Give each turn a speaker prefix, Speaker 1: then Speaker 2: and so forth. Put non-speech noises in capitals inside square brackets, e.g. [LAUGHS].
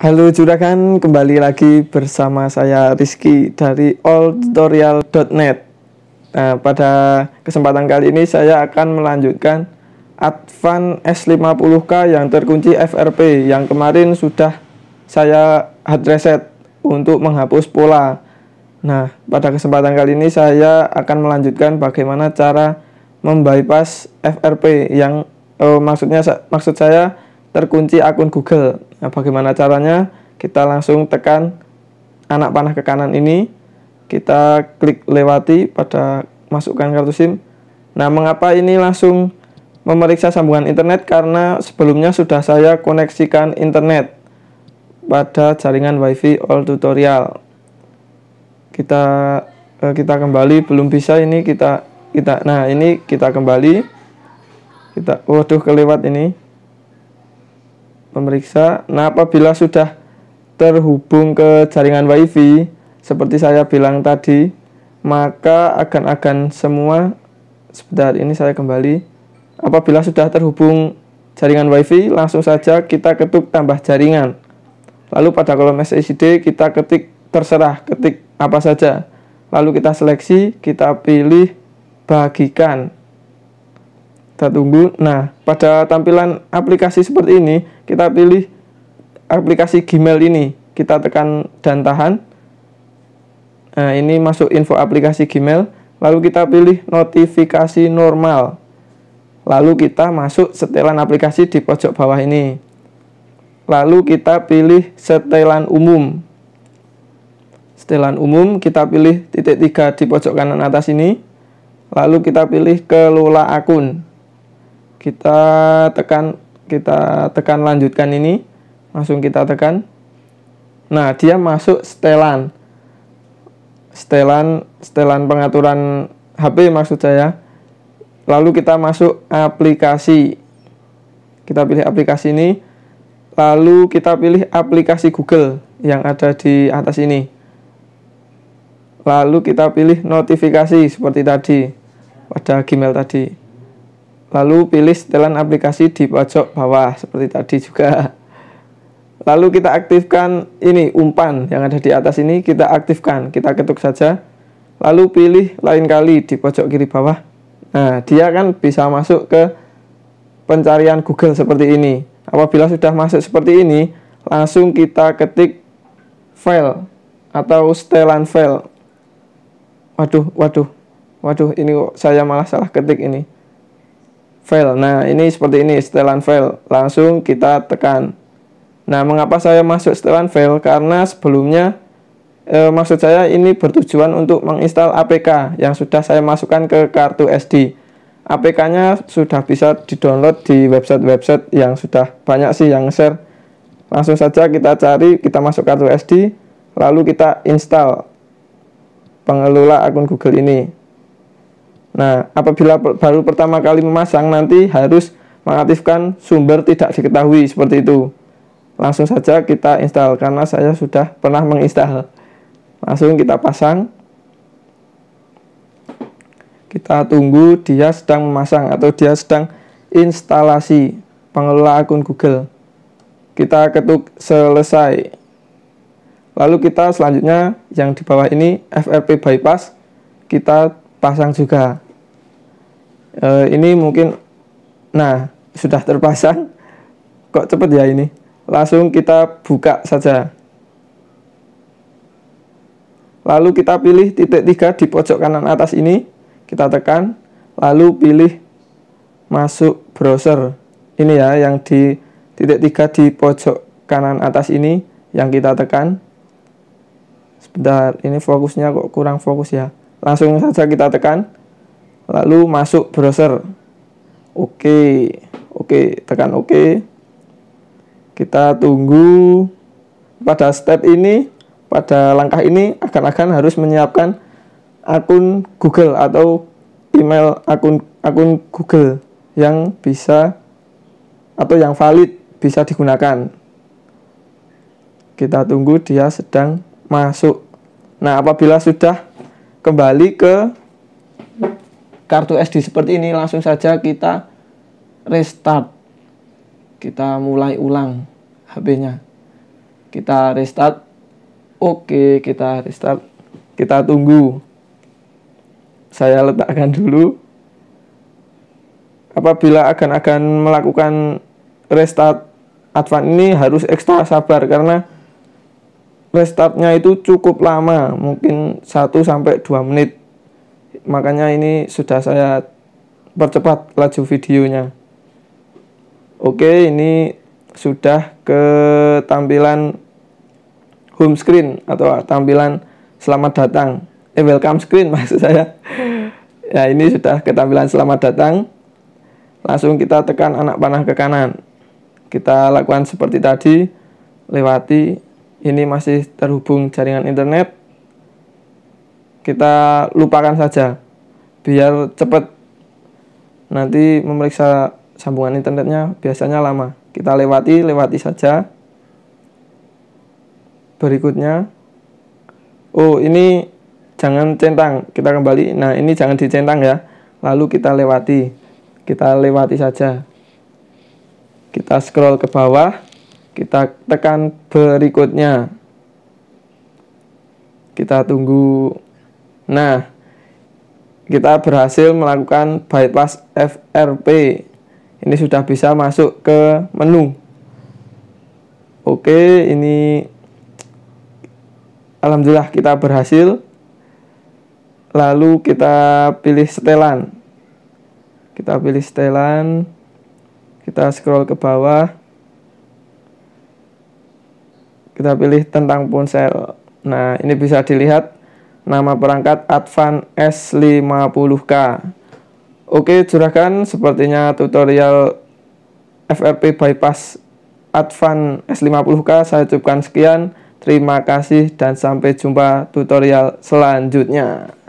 Speaker 1: Halo Juragan, kembali lagi bersama saya Rizky dari alltutorial.net Nah, pada kesempatan kali ini saya akan melanjutkan Advan S50K yang terkunci FRP yang kemarin sudah saya hard reset untuk menghapus pola. Nah, pada kesempatan kali ini saya akan melanjutkan bagaimana cara membypass FRP yang eh, maksudnya maksud saya terkunci akun Google. Nah, bagaimana caranya? Kita langsung tekan anak panah ke kanan ini, kita klik lewati pada masukkan kartu SIM. Nah, mengapa ini langsung memeriksa sambungan internet? Karena sebelumnya sudah saya koneksikan internet pada jaringan WiFi all tutorial. Kita eh, kita kembali belum bisa ini kita kita nah ini kita kembali kita waduh kelewat ini pemeriksa. Nah, apabila sudah terhubung ke jaringan WiFi, seperti saya bilang tadi, maka akan akan semua sebentar ini saya kembali. Apabila sudah terhubung jaringan WiFi, langsung saja kita ketuk tambah jaringan. Lalu pada kolom SSID kita ketik terserah, ketik apa saja. Lalu kita seleksi, kita pilih bagikan. Kita tunggu. Nah, pada tampilan aplikasi seperti ini, kita pilih aplikasi Gmail ini kita tekan dan tahan nah ini masuk info aplikasi Gmail lalu kita pilih notifikasi normal lalu kita masuk setelan aplikasi di pojok bawah ini lalu kita pilih setelan umum setelan umum kita pilih titik tiga di pojok kanan atas ini lalu kita pilih kelola akun kita tekan kita tekan lanjutkan ini langsung kita tekan nah dia masuk setelan setelan setelan pengaturan HP maksud saya lalu kita masuk aplikasi kita pilih aplikasi ini lalu kita pilih aplikasi Google yang ada di atas ini lalu kita pilih notifikasi seperti tadi pada Gmail tadi Lalu pilih setelan aplikasi di pojok bawah seperti tadi juga. Lalu kita aktifkan ini umpan yang ada di atas ini kita aktifkan. Kita ketuk saja. Lalu pilih lain kali di pojok kiri bawah. Nah, dia kan bisa masuk ke pencarian Google seperti ini. Apabila sudah masuk seperti ini, langsung kita ketik file atau setelan file. Waduh, waduh. Waduh, ini saya malah salah ketik ini file. Nah, ini seperti ini setelan file. Langsung kita tekan. Nah, mengapa saya masuk setelan file? Karena sebelumnya e, maksud saya ini bertujuan untuk menginstal APK yang sudah saya masukkan ke kartu SD. APK-nya sudah bisa di-download di website-website yang sudah banyak sih yang share. Langsung saja kita cari, kita masuk kartu SD, lalu kita install pengelola akun Google ini. Nah, apabila baru pertama kali memasang nanti harus mengaktifkan sumber tidak diketahui seperti itu. Langsung saja kita install karena saya sudah pernah menginstal. Langsung kita pasang. Kita tunggu dia sedang memasang atau dia sedang instalasi pengelola akun Google. Kita ketuk selesai. Lalu kita selanjutnya yang di bawah ini FRP bypass kita pasang juga e, ini mungkin nah sudah terpasang kok cepet ya ini langsung kita buka saja lalu kita pilih titik tiga di pojok kanan atas ini kita tekan lalu pilih masuk browser ini ya yang di titik tiga di pojok kanan atas ini yang kita tekan sebentar ini fokusnya kok kurang fokus ya Langsung saja kita tekan. Lalu masuk browser. Oke. Oke, tekan oke. Kita tunggu pada step ini, pada langkah ini akan-akan harus menyiapkan akun Google atau email akun akun Google yang bisa atau yang valid bisa digunakan. Kita tunggu dia sedang masuk. Nah, apabila sudah kembali ke kartu SD seperti ini langsung saja kita restart kita mulai ulang HP-nya kita restart oke kita restart kita tunggu saya letakkan dulu apabila akan-akan melakukan restart advan ini harus ekstra sabar karena Restartnya itu cukup lama mungkin 1 sampai 2 menit makanya ini sudah saya percepat laju videonya Oke, ini sudah ke tampilan home screen atau tampilan selamat datang. Eh, welcome screen [LAUGHS] maksud saya. ya, ini sudah ke tampilan selamat datang. Langsung kita tekan anak panah ke kanan. Kita lakukan seperti tadi, lewati ini masih terhubung jaringan internet, kita lupakan saja biar cepat nanti memeriksa sambungan internetnya biasanya lama kita lewati lewati saja berikutnya oh ini jangan centang kita kembali nah ini jangan dicentang ya lalu kita lewati kita lewati saja kita scroll ke bawah kita tekan berikutnya. Kita tunggu. Nah, kita berhasil melakukan bypass FRP. Ini sudah bisa masuk ke menu. Oke, ini alhamdulillah kita berhasil. Lalu kita pilih setelan. Kita pilih setelan. Kita scroll ke bawah kita pilih tentang ponsel nah ini bisa dilihat nama perangkat Advan S50K oke curahkan sepertinya tutorial FRP bypass Advan S50K saya cukupkan sekian terima kasih dan sampai jumpa tutorial selanjutnya